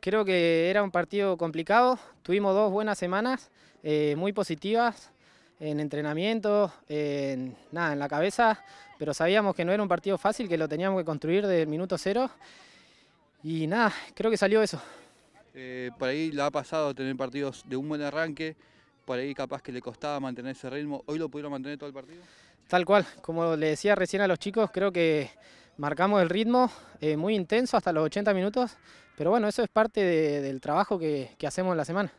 Creo que era un partido complicado, tuvimos dos buenas semanas, eh, muy positivas, en entrenamiento, en, nada, en la cabeza, pero sabíamos que no era un partido fácil, que lo teníamos que construir desde el minuto cero, y nada, creo que salió eso. Eh, por ahí la ha pasado tener partidos de un buen arranque, por ahí capaz que le costaba mantener ese ritmo, ¿hoy lo pudieron mantener todo el partido? Tal cual, como le decía recién a los chicos, creo que marcamos el ritmo eh, muy intenso hasta los 80 minutos, pero bueno, eso es parte del trabajo que, hacemos en la semana.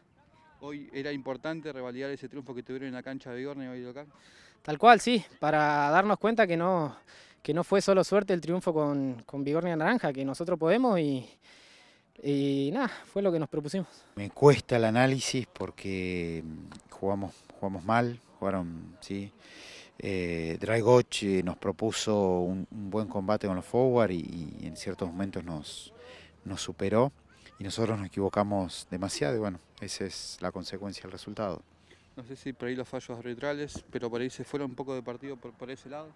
Hoy era importante revalidar ese triunfo que tuvieron en la cancha de y hoy local. Tal cual, sí, para darnos cuenta que no, que no fue solo suerte el triunfo con, con Bigornia Naranja, que nosotros podemos y, nada, fue lo que nos propusimos. Me cuesta el análisis porque jugamos, jugamos mal, jugaron, sí. Eh, eh, nos propuso un, buen combate con los forward y, en ciertos momentos nos, superó y nosotros nos equivocamos demasiado y bueno, esa es la consecuencia del resultado. No sé si por ahí los fallos arbitrales, pero por ahí se fueron un poco de partido por, ese lado.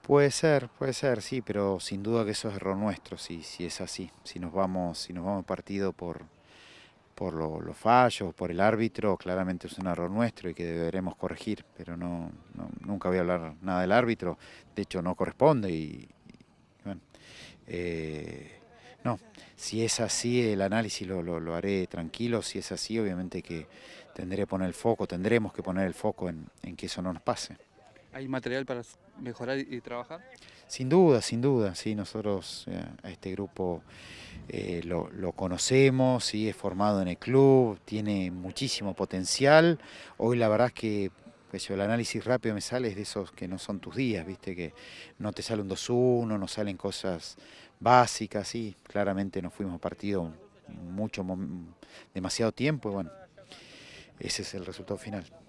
Puede ser, puede ser, sí, pero sin duda que eso es error nuestro, si, si es así. Si nos vamos, si nos vamos partido por, por los fallos, por el árbitro, claramente es un error nuestro y que deberemos corregir, pero no, nunca voy a hablar nada del árbitro, de hecho no corresponde y, eh, no, si es así el análisis lo, lo, haré tranquilo, si es así obviamente que tendré que poner el foco, tendremos que poner el foco en que eso no nos pase. ¿Hay material para mejorar y trabajar? Sin duda, sin duda, sí, nosotros eh, a este grupo eh, lo, conocemos, sí, es formado en el club, tiene muchísimo potencial. Hoy la verdad es que pues, el análisis rápido me sale es de esos que no son tus días, viste, que no te sale un 2-1, no salen cosas básicas, sí, claramente nos fuimos partido mucho, demasiado tiempo y bueno, ese es el resultado final.